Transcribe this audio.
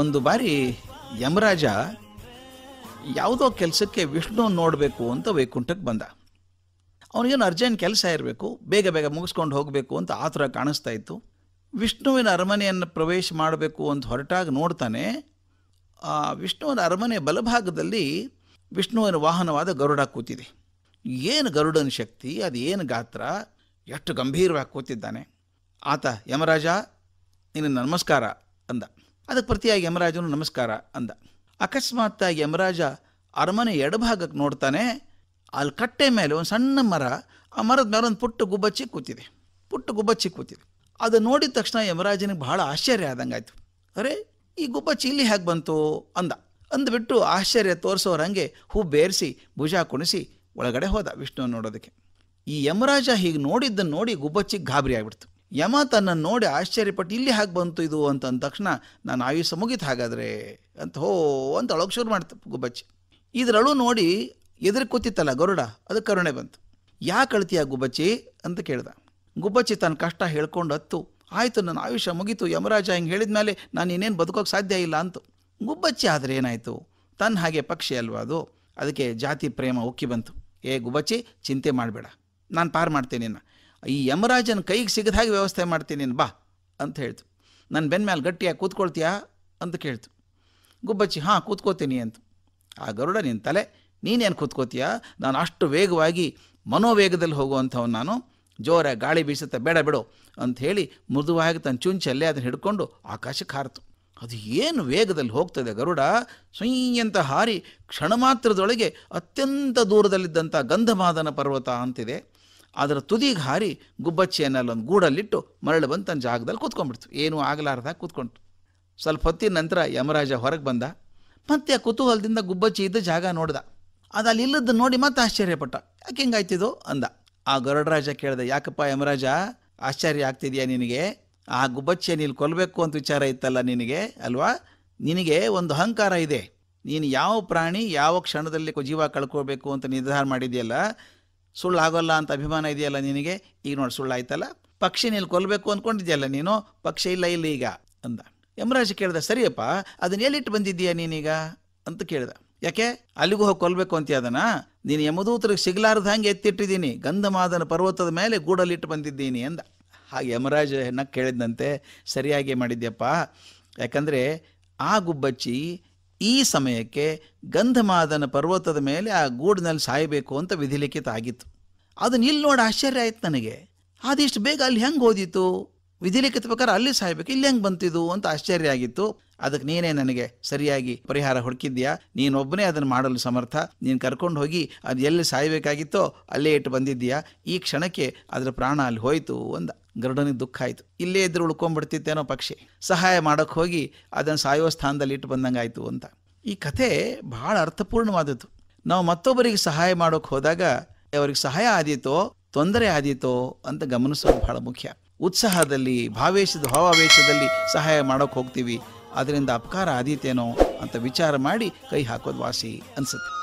ಒಂದು ಬಾರಿ ಯಮರಾಜ ಯಾವುದೋ ಕೆಲಸಕ್ಕೆ ವಿಷ್ಣು ನೋಡಬೇಕು ಅಂತ ವೈಕುಂಠಕ್ಕೆ ಬಂದ ಅವನಿಗೇನು ಅರ್ಜೆಂಟ್ ಕೆಲಸ ಇರಬೇಕು ಬೇಗ ಬೇಗ ಮುಗಿಸ್ಕೊಂಡು ಹೋಗಬೇಕು ಅಂತ ಥರ ಕಾಣಿಸ್ತಾ ಇತ್ತು ವಿಷ್ಣುವಿನ ಅರಮನೆಯನ್ನು ಪ್ರವೇಶ ಮಾಡಬೇಕು ಅಂತ ಹೊರಟಾಗ ನೋಡ್ತಾನೆ ವಿಷ್ಣುವಿನ ಅರಮನೆ ಬಲಭಾಗದಲ್ಲಿ ವಿಷ್ಣುವಿನ ವಾಹನವಾದ ಗರುಡ ಕೂತಿದೆ ಏನು ಗರುಡನ ಶಕ್ತಿ ಅದು ಏನು ಗಾತ್ರ ಎಷ್ಟು ಗಂಭೀರವಾಗಿ ಕೂತಿದ್ದಾನೆ ಆತ ಯಮರಾಜ ನಿನ್ನ ನಮಸ್ಕಾರ ಅಂದ ಅದಕ್ಕೆ ಪ್ರತಿಯಾಗಿ ಯಮರಾಜನು ನಮಸ್ಕಾರ ಅಂದ ಅಕಸ್ಮಾತ್ ಯಮರಾಜ ಅರಮನೆ ಎಡಭಾಗಕ್ಕೆ ನೋಡ್ತಾನೆ ಅಲ್ಲಿ ಕಟ್ಟೆ ಮೇಲೆ ಒಂದು ಸಣ್ಣ ಮರ ಆ ಮರದ ಮೇಲೆ ಒಂದು ಪುಟ್ಟ ಗುಬ್ಬಚ್ಚಿ ಕೂತಿದೆ ಪುಟ್ಟ ಗುಬ್ಬಚ್ಚಿ ಕೂತಿದೆ ಅದು ನೋಡಿದ ತಕ್ಷಣ ಯಮರಾಜನಿಗೆ ಬಹಳ ಆಶ್ಚರ್ಯ ಆದಂಗಾಯ್ತು ಅರೆ ಈ ಗುಬ್ಬಚ್ಚಿ ಇಲ್ಲಿ ಹೇಗೆ ಬಂತು ಅಂದ ಅಂದ್ಬಿಟ್ಟು ಆಶ್ಚರ್ಯ ತೋರಿಸೋರಂಗೆ ಹೂ ಬೇರಿಸಿ ಭುಜ ಕುಣಿಸಿ ಒಳಗಡೆ ಹೋದ ವಿಷ್ಣು ನೋಡೋದಕ್ಕೆ ಈ ಯಮರಾಜ ಹೀಗೆ ನೋಡಿದ್ದನ್ನು ನೋಡಿ ಗುಬ್ಬಚ್ಚಿ ಗಾಬರಿ ಆಗಿಬಿಡ್ತು ಯಮ ತನ್ನನ್ನು ನೋಡಿ ಆಶ್ಚರ್ಯಪಟ್ಟು ಇಲ್ಲಿ ಹಾಗೆ ಬಂತು ಇದು ಅಂತ ಅಂದ ತಕ್ಷಣ ನಾನು ಆಯುಷ್ಯ ಮುಗಿತು ಹಾಗಾದರೆ ಅಂತ ಹೋ ಅಂತ ಅಳೋಕೆ ಶುರು ಮಾಡ್ತ ಗುಬ್ಬಚ್ಚಿ ಇದರಳು ನೋಡಿ ಎದುರು ಕೂತಿತ್ತಲ್ಲ ಗರುಡ ಅದು ಕರುಣೆ ಬಂತು ಯಾಕೆ ಅಳ್ತೀಯ ಗುಬ್ಬಚ್ಚಿ ಅಂತ ಕೇಳ್ದ ಗುಬ್ಬಚ್ಚಿ ತನ್ನ ಕಷ್ಟ ಹೇಳ್ಕೊಂಡು ಹತ್ತು ಆಯಿತು ನನ್ನ ಆಯುಷ್ಯ ಮುಗೀತು ಯಮರಾಜ ಹಿಂಗೆ ಹೇಳಿದ ಮೇಲೆ ನಾನು ಇನ್ನೇನು ಬದುಕೋಕೆ ಸಾಧ್ಯ ಇಲ್ಲ ಅಂತು ಗುಬ್ಬಚ್ಚಿ ಆದರೆ ಏನಾಯಿತು ತನ್ನ ಹಾಗೆ ಪಕ್ಷಿ ಅಲ್ವಾ ಅದು ಅದಕ್ಕೆ ಜಾತಿ ಪ್ರೇಮ ಉಕ್ಕಿ ಬಂತು ಏ ಗುಬ್ಬಚ್ಚಿ ಚಿಂತೆ ಮಾಡಬೇಡ ನಾನು ಪಾರು ಮಾಡ್ತೇನೆ ಈ ಯಮರಾಜನ ಕೈಗೆ ಸಿಗದ ಹಾಗೆ ವ್ಯವಸ್ಥೆ ಮಾಡ್ತೀನಿ ನೀನು ಬಾ ಅಂತ ಹೇಳ್ತು ನನ್ನ ಬೆನ್ನ ಮೇಲೆ ಗಟ್ಟಿಯಾಗಿ ಕೂತ್ಕೊಳ್ತೀಯಾ ಅಂತ ಕೇಳ್ತು ಗುಬ್ಬಚ್ಚಿ ಹಾಂ ಕೂತ್ಕೋತೀನಿ ಅಂತ ಆ ಗರುಡ ನಿನ್ನ ತಲೆ ನೀನೇನು ಕೂತ್ಕೋತೀಯಾ ನಾನು ಅಷ್ಟು ವೇಗವಾಗಿ ಮನೋವೇಗದಲ್ಲಿ ಹೋಗುವಂಥವನು ನಾನು ಜೋರ ಗಾಳಿ ಬೀಸುತ್ತಾ ಬೇಡ ಬಿಡು ಅಂಥೇಳಿ ಮೃದುವಾಗಿ ತನ್ನ ಚುಂಚಲ್ಲೇ ಅದನ್ನು ಹಿಡ್ಕೊಂಡು ಆಕಾಶಕ್ಕೆ ಹಾರಿತು ಅದು ಏನು ವೇಗದಲ್ಲಿ ಹೋಗ್ತದೆ ಗರುಡ ಸುಯ್ಯಂತ ಹಾರಿ ಕ್ಷಣ ಮಾತ್ರದೊಳಗೆ ಅತ್ಯಂತ ದೂರದಲ್ಲಿದ್ದಂಥ ಗಂಧಮಾದನ ಪರ್ವತ ಅಂತಿದೆ ಅದರ ತುದಿಗೆ ಹಾರಿ ಒಂದು ಗೂಡಲ್ಲಿಟ್ಟು ಮರಳು ಬಂದು ತನ್ನ ಜಾಗದಲ್ಲಿ ಕೂತ್ಕೊಂಡ್ಬಿಡ್ತು ಏನೂ ಆಗಲಾರ್ದಾಗ ಕೂತ್ಕೊಂಡು ಸ್ವಲ್ಪ ಹೊತ್ತಿನ ನಂತರ ಯಮರಾಜ ಹೊರಗೆ ಬಂದ ಮತ್ತೆ ಆ ಕುತೂಹಲದಿಂದ ಗುಬ್ಬಚ್ಚಿ ಇದ್ದ ಜಾಗ ನೋಡ್ದ ಅದು ಅಲ್ಲಿ ಇಲ್ಲದ ನೋಡಿ ಮತ್ತೆ ಆಶ್ಚರ್ಯಪಟ್ಟ ಯಾಕೆ ಹಿಂಗಾಯ್ತಿದು ಅಂದ ಆ ಗರುಡರಾಜ ಕೇಳಿದೆ ಯಾಕಪ್ಪ ಯಮರಾಜ ಆಶ್ಚರ್ಯ ಆಗ್ತಿದೆಯಾ ನಿನಗೆ ಆ ಗುಬ್ಬಚ್ಚಿಯ ನೀನು ಕೊಲ್ಲಬೇಕು ಅಂತ ವಿಚಾರ ಇತ್ತಲ್ಲ ನಿನಗೆ ಅಲ್ವಾ ನಿನಗೆ ಒಂದು ಅಹಂಕಾರ ಇದೆ ನೀನು ಯಾವ ಪ್ರಾಣಿ ಯಾವ ಕ್ಷಣದಲ್ಲಿ ಜೀವ ಕಳ್ಕೋಬೇಕು ಅಂತ ನಿರ್ಧಾರ ಮಾಡಿದೆಯಲ್ಲ ಸುಳ್ಳು ಆಗೋಲ್ಲ ಅಂತ ಅಭಿಮಾನ ಇದೆಯಲ್ಲ ನಿನಗೆ ಈಗ ನೋಡಿ ಸುಳ್ಳಾಯ್ತಲ್ಲ ಪಕ್ಷಿ ನೀನು ಕೊಲ್ಲಬೇಕು ಅಂದ್ಕೊಂಡಿದ್ಯಲ್ಲ ನೀನು ಪಕ್ಷ ಇಲ್ಲ ಇಲ್ಲ ಈಗ ಅಂದ ಯಮರಾಜ್ ಕೇಳ್ದೆ ಸರಿಯಪ್ಪ ಅದನ್ನ ಎಲ್ಲಿಟ್ಟು ಬಂದಿದ್ದೀಯಾ ನೀನೀಗ ಅಂತ ಕೇಳಿದೆ ಯಾಕೆ ಅಲ್ಲಿಗೂ ಹೋಗಿ ಕೊಲ್ಬೇಕು ಅಂತ ಅದನ್ನ ನೀನು ಯಮದೂತರಿಗೆ ಸಿಗ್ಲಾರ್ದ ಹಂಗೆ ಎತ್ತಿಟ್ಟಿದ್ದೀನಿ ಗಂಧಮಾದನ ಪರ್ವತದ ಮೇಲೆ ಗೂಡಲ್ಲಿಟ್ಟು ಬಂದಿದ್ದೀನಿ ಅಂದ ಹಾಗೆ ಯಮರಾಜ ಹೆಣ್ಣಕ್ಕೆ ಕೇಳಿದಂತೆ ಸರಿಯಾಗಿ ಮಾಡಿದ್ಯಪ್ಪ ಯಾಕಂದರೆ ಆ ಗುಬ್ಬಚ್ಚಿ ಈ ಸಮಯಕ್ಕೆ ಗಂಧಮಾದನ ಪರ್ವತದ ಮೇಲೆ ಆ ಗೂಡಿನಲ್ಲಿ ಸಾಯಬೇಕು ಅಂತ ವಿಧಿಲಿಖಿತ ಆಗಿತ್ತು ಅದನ್ನ ಇಲ್ಲಿ ನೋಡಿ ಆಶ್ಚರ್ಯ ಆಯ್ತು ನನಗೆ ಆದಿಷ್ಟು ಬೇಗ ಅಲ್ಲಿ ಹೆಂಗೆ ಓದಿತು ವಿಧಿಲಿಖಿತ ಪ್ರಕಾರ ಅಲ್ಲಿ ಸಾಯಬೇಕು ಇಲ್ಲಿ ಹೆಂಗೆ ಬಂತಿದ್ದು ಅಂತ ಆಶ್ಚರ್ಯ ಆಗಿತ್ತು ಅದಕ್ಕೆ ನೀನೇ ನನಗೆ ಸರಿಯಾಗಿ ಪರಿಹಾರ ಹುಡುಕಿದ್ಯಾ ನೀನೊಬ್ಬನೇ ಅದನ್ನು ಮಾಡಲು ಸಮರ್ಥ ನೀನು ಕರ್ಕೊಂಡು ಹೋಗಿ ಅದು ಎಲ್ಲಿ ಸಾಯಬೇಕಾಗಿತ್ತೋ ಅಲ್ಲೇ ಇಟ್ಟು ಬಂದಿದ್ದೀಯಾ ಈ ಕ್ಷಣಕ್ಕೆ ಅದರ ಪ್ರಾಣ ಅಲ್ಲಿ ಹೋಯಿತು ಅಂದ ಗರುಡನಿಗೆ ದುಃಖ ಆಯಿತು ಇಲ್ಲೇ ಇದ್ರೆ ಉಳ್ಕೊಂಡ್ಬಿಡ್ತಿತ್ತೇನೋ ಪಕ್ಷಿ ಸಹಾಯ ಮಾಡೋಕ್ಕೆ ಹೋಗಿ ಅದನ್ನು ಸಾಯೋ ಸ್ಥಾನದಲ್ಲಿ ಇಟ್ಟು ಬಂದಂಗಾಯಿತು ಅಂತ ಈ ಕಥೆ ಬಹಳ ಅರ್ಥಪೂರ್ಣವಾದದ್ದು ನಾವು ಮತ್ತೊಬ್ಬರಿಗೆ ಸಹಾಯ ಮಾಡೋಕ್ಕೆ ಹೋದಾಗ ಅವರಿಗೆ ಸಹಾಯ ಆದೀತೋ ತೊಂದರೆ ಆದೀತೋ ಅಂತ ಗಮನಿಸೋದು ಬಹಳ ಮುಖ್ಯ ಉತ್ಸಾಹದಲ್ಲಿ ಭಾವೇಶದ ಭಾವಾವೇಶದಲ್ಲಿ ಸಹಾಯ ಮಾಡೋಕ್ಕೆ ಹೋಗ್ತೀವಿ ಅದರಿಂದ ಅಪಕಾರ ಆದೀತೇನೋ ಅಂತ ವಿಚಾರ ಮಾಡಿ ಕೈ ಹಾಕೋದು ವಾಸಿ ಅನಿಸುತ್ತೆ